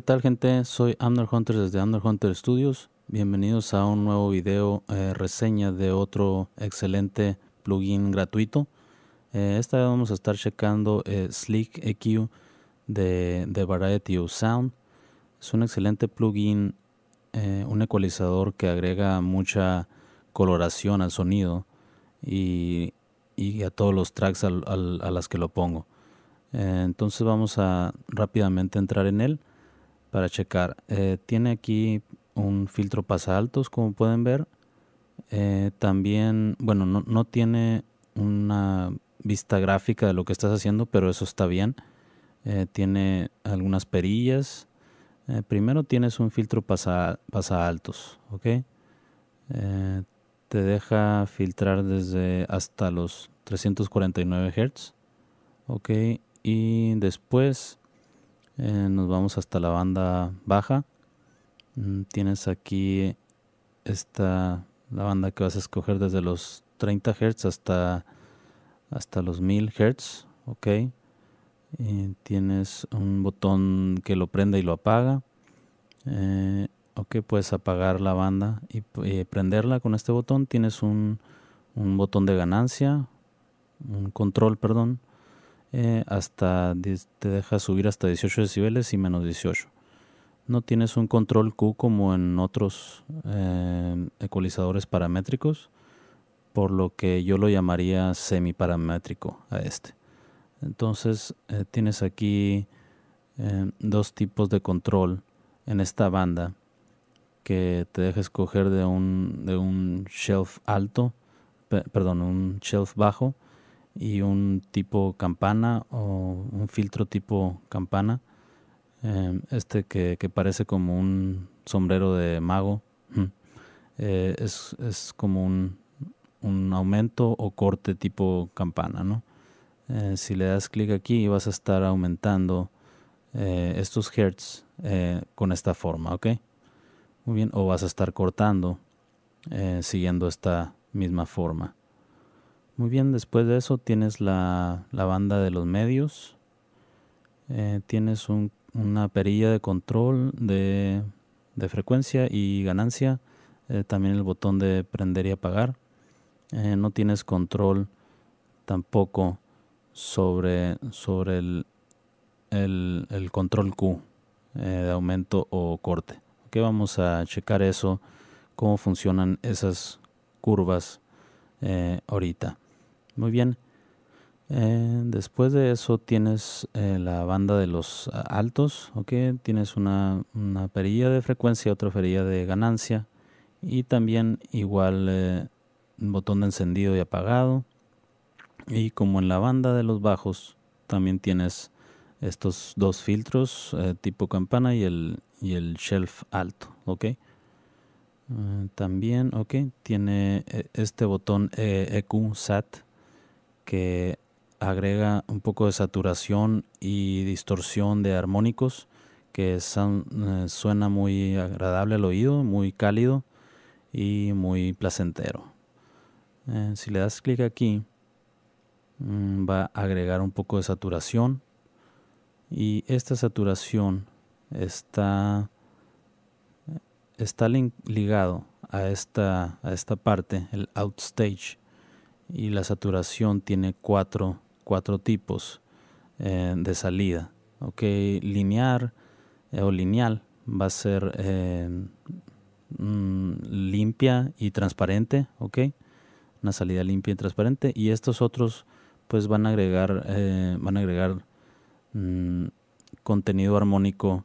¿Qué tal gente? Soy Amner Hunter desde Amner Hunter Studios. Bienvenidos a un nuevo video eh, reseña de otro excelente plugin gratuito. Eh, esta vez vamos a estar checando eh, Slick Sleek EQ de, Variety of Sound. Es un excelente plugin, un ecualizador que agrega mucha coloración al sonido y, a todos los tracks a las que lo pongo. entonces vamos a rápidamente entrar en él para checar. Eh, tiene aquí un filtro pasa altos como pueden ver. Eh, también, bueno, no, tiene una vista gráfica de lo que estás haciendo, pero eso está bien. Eh, tiene algunas perillas. primero tienes un filtro pasa, pasa altos, ¿ok? te deja filtrar desde hasta los 349 Hz, ¿ok? Y después eh, nos vamos hasta la banda baja. Mm, tienes aquí esta la banda que vas a escoger desde los 30 Hz hasta hasta los 1000 Hz, ok. tienes un botón que lo prende y lo apaga. Eh, ok, puedes apagar la banda y eh, prenderla con este botón. Tienes un botón de ganancia, un control, perdón. Eh, hasta te deja subir hasta 18 decibeles y menos 18. No tienes un control Q como en otros eh, ecualizadores paramétricos, por lo que yo lo llamaría paramétrico a este. Entonces eh, tienes aquí dos tipos de control en esta banda que te deja escoger de un, de un shelf alto, perdón, un shelf bajo y un tipo campana o un filtro tipo campana. Em, este que, parece como un sombrero de mago. Eh, es, como un, aumento o corte tipo campana, eh, si le das clic aquí vas a estar aumentando eh, estos hertz con esta forma, ¿ok? Muy bien, o vas a estar cortando siguiendo esta misma forma. Muy bien, después de eso tienes la, banda de los medios. Eh, tienes una perilla de control de, frecuencia y ganancia. Eh, también el botón de prender y apagar. Eh, no tienes control tampoco sobre, el, control Q de aumento o corte. vamos a checar eso, cómo funcionan esas curvas ahorita. Muy bien. Eh, después de eso tienes eh, la banda de los eh, altos, ¿ok? Tienes una, perilla de frecuencia, otra perilla de ganancia y también igual botón de encendido y apagado. Y como en la banda de los bajos también tienes estos dos filtros tipo campana y el, el shelf alto, ¿ok? también, ok, tiene este botón EQ e SAT que agrega un poco de saturación y distorsión de armónicos que eh, suena muy agradable al oído, muy cálido y muy placentero. Eh, si le das clic aquí, mm, va a agregar un poco de saturación y esta saturación está, está ligado a a esta parte, el outstage, y la saturación tiene cuatro, tipos eh, de salida. Okay, linear eh, o lineal va a ser eh, mm, limpia y transparente, ok, una salida limpia y transparente y estos otros pues van a agregar, van a agregar mm, contenido armónico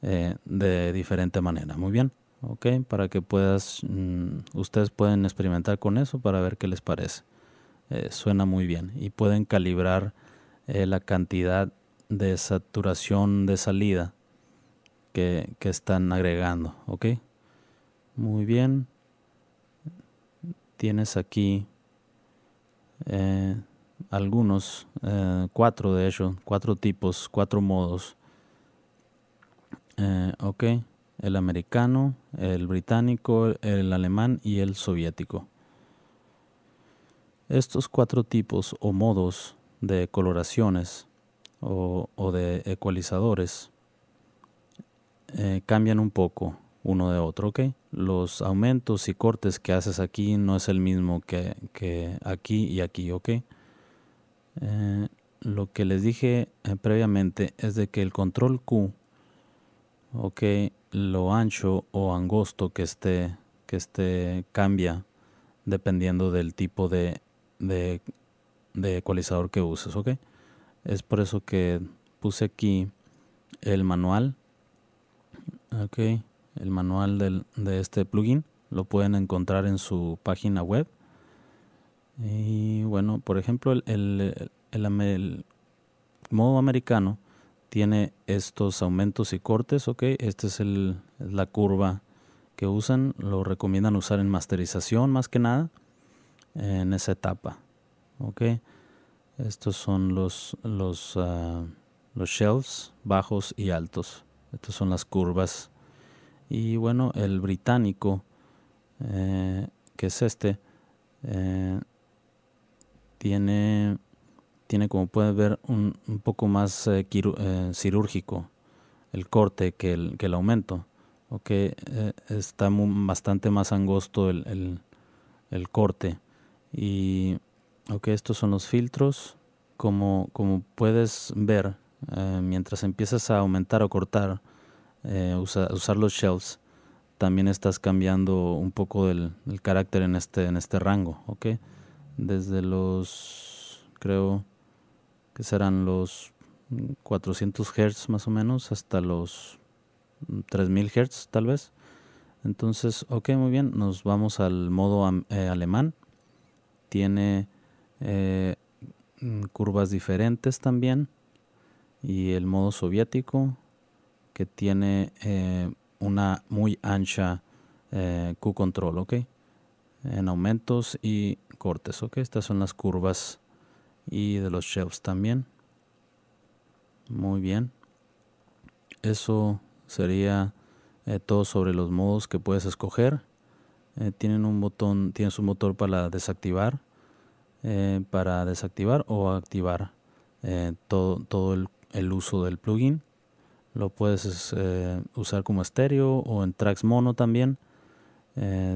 de diferente manera. Muy bien. ¿ok? Para que puedas, mm, ustedes pueden experimentar con eso para ver qué les parece. Eh, suena muy bien y pueden calibrar eh, la cantidad de saturación de salida que, están agregando, ¿ok? Muy bien. Tienes aquí eh, algunos, cuatro de ellos, cuatro tipos, cuatro modos. ok, el americano, el británico, el alemán y el soviético. Estos cuatro tipos o modos de coloraciones o, de ecualizadores eh, cambian un poco uno de otro, ¿ok? Los aumentos y cortes que haces aquí no es el mismo que, aquí y aquí, ¿ok? Eh, lo que les dije eh, previamente es de que el control Q, ok, lo ancho o angosto que esté, que esté cambia dependiendo del tipo de de, ecualizador que uses, ¿ok? Es por eso que puse aquí el manual, ¿ok? El manual del, de este plugin lo pueden encontrar en su página web. Y bueno, por ejemplo, el, el, el, el, modo americano tiene estos aumentos y cortes, ok. Esta es la curva que usan, lo recomiendan usar en masterización más que nada en esa etapa. ¿Ok? Estos son los, los, ah, los shelves bajos y altos. Estas son las curvas. Y bueno, el británico, eh, que es este, eh, tiene, tiene, como pueden ver, un, un poco más eh, cirúrgico el corte que el, que el aumento. ok está bastante más angosto el, el corte. Y, ok, estos son los filtros. Como, como puedes ver, eh, mientras empiezas a aumentar o cortar, eh, usar los shells, también estás cambiando un poco el, carácter en este, en este rango, ok. Desde los, creo que serán los 400 Hz más o menos hasta los 3000 Hz tal vez. Entonces, ok, muy bien, nos vamos al modo eh, alemán tiene eh, mm, curvas diferentes también y el modo soviético que tiene eh, una muy ancha eh, Q control ok en aumentos y cortes ok estas son las curvas y de los shelves también muy bien eso sería todo sobre los modos que puedes escoger eh, tienen un botón, tienes un motor para desactivar, eh, para desactivar o activar eh, todo, el, uso del plugin. Lo puedes usar como estéreo o en tracks mono también.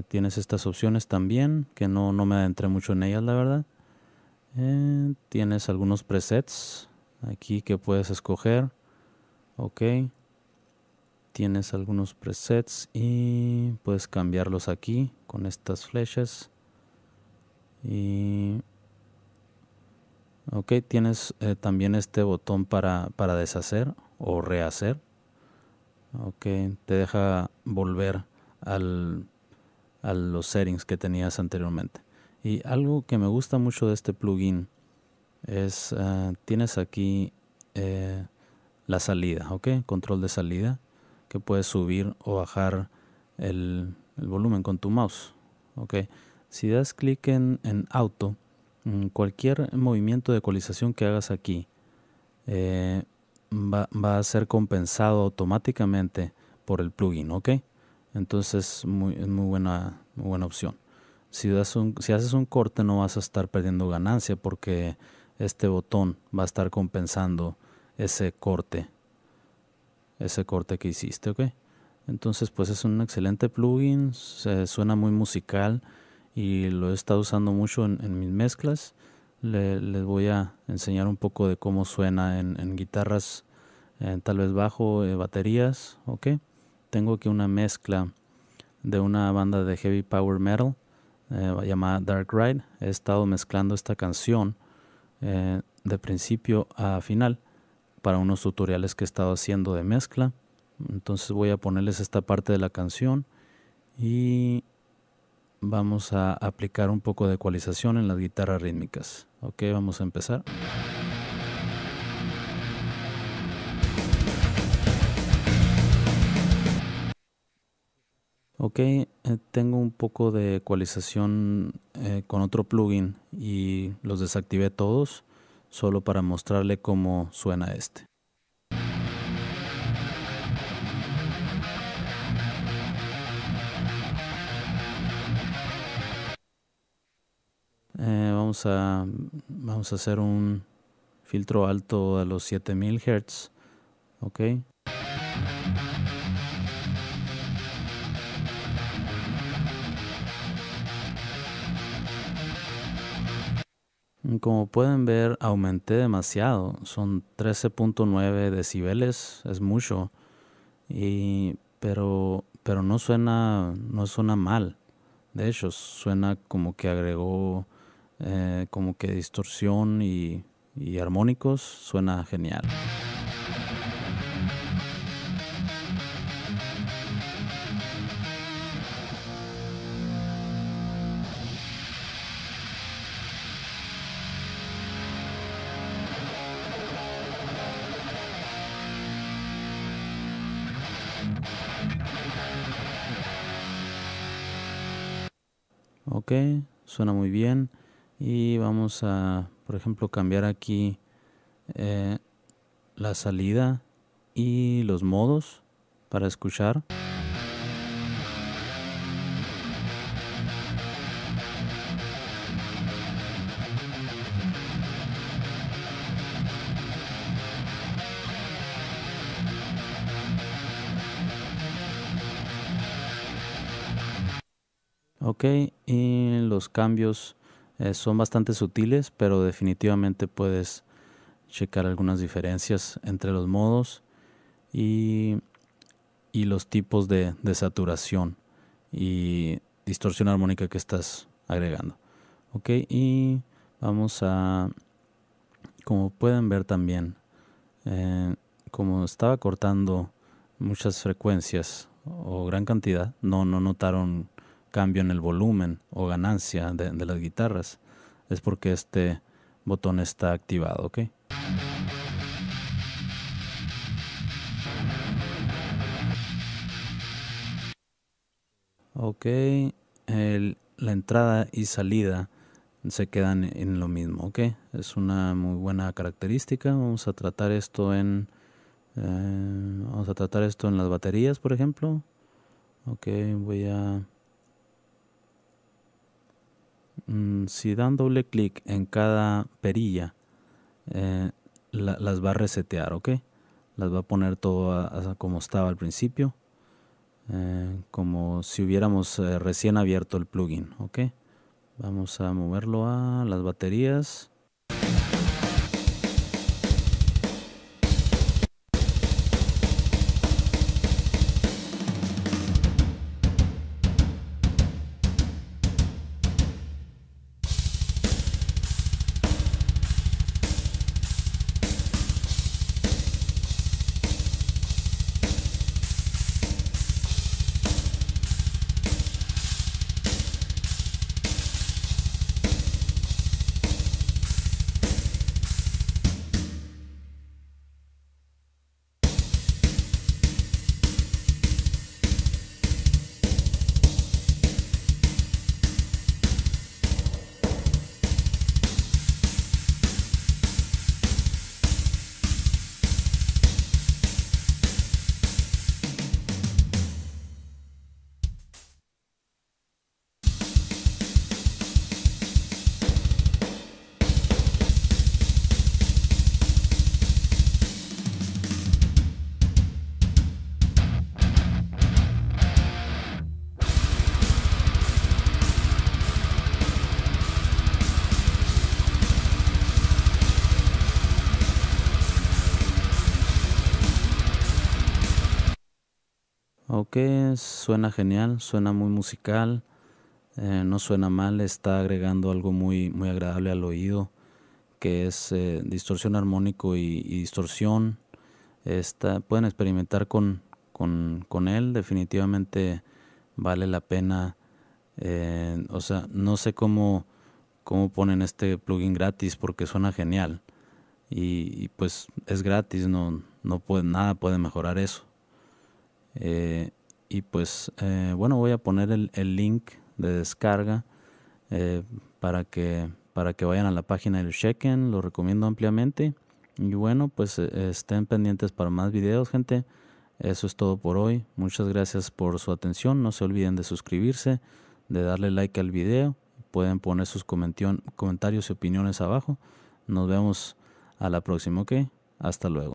tienes estas opciones también, que no, no me adentré mucho en ellas, la verdad. tienes algunos presets aquí que puedes escoger. Ok tienes algunos presets y puedes cambiarlos aquí con estas flechas y ok tienes eh, también este botón para, deshacer o rehacer ok te deja volver a los settings que tenías anteriormente y algo que me gusta mucho de este plugin es ah, tienes aquí eh, la salida ok control de salida puedes subir o bajar el, volumen con tu mouse. Okay. Si das clic en, en, auto, mm, cualquier movimiento de ecualización que hagas aquí eh, va, a ser compensado automáticamente por el plugin. ¿ok? Entonces muy, es muy buena, buena opción. Si, das si haces un corte no vas a estar perdiendo ganancia porque este botón va a estar compensando ese corte ese corte que hiciste, ¿ok? Entonces, pues es un excelente plugin, se suena muy musical y lo he estado usando mucho en, mis mezclas. les voy a enseñar un poco de cómo suena en, guitarras, eh, tal vez bajo, eh, baterías, ¿ok? Tengo aquí una mezcla de una banda de heavy power metal eh, llamada Dark Ride. He estado mezclando esta canción de principio a final para unos tutoriales que he estado haciendo de mezcla. Entonces voy a ponerles esta parte de la canción y vamos a aplicar un poco de ecualización en las guitarras rítmicas. Ok, vamos a empezar. Ok, eh, tengo un poco de ecualización eh, con otro plugin y los desactivé todos solo para mostrarle cómo suena este. Eh, vamos, a, vamos a hacer un filtro alto a los 7000 Hz. ok Como pueden ver, aumenté demasiado. Son 13.9 decibeles, es mucho. Y, pero, pero no, suena, no suena mal. De hecho, suena como que agregó eh, como que distorsión y, y armónicos. Suena genial. ok suena muy bien y vamos a por ejemplo cambiar aquí eh, la salida y los modos para escuchar Ok, y los cambios eh, son bastante sutiles, pero definitivamente puedes checar algunas diferencias entre los modos y, y los tipos de, saturación y distorsión armónica que estás agregando. Ok, y vamos a, como pueden ver también, eh, como estaba cortando muchas frecuencias o gran cantidad, no, no notaron cambio en el volumen o ganancia de, las guitarras es porque este botón está activado, ¿ok? Ok, el, la entrada y salida se quedan en lo mismo, ok. Es una muy buena característica. Vamos a tratar esto en. Eh, vamos a tratar esto en las baterías, por ejemplo. Ok, voy a. Mm, si dan doble clic en cada perilla, eh, las va a resetear, ¿ok? Las va a poner todo como estaba al principio, eh, como si hubiéramos eh, recién abierto el plugin, ¿ok? Vamos a moverlo a las baterías. Ok, suena genial, suena muy musical, eh, no suena mal, está agregando algo muy, muy agradable al oído, que es eh, distorsión armónico y, distorsión. Está, pueden experimentar con, él, definitivamente vale la pena. Eh, o sea, no sé cómo, cómo ponen este plugin gratis porque suena genial. Y, pues es gratis, no, no puede, nada puede mejorar eso. Eh, y pues eh, bueno, voy a poner el, link de descarga eh, para, que, para que vayan a la página y lo chequen, lo recomiendo ampliamente. Y bueno, pues estén pendientes para más videos, gente. Eso es todo por hoy. Muchas gracias por su atención. No se olviden de suscribirse, de darle like al video. Pueden poner sus comentarios y opiniones abajo. Nos vemos a la próxima, ¿ok? Hasta luego.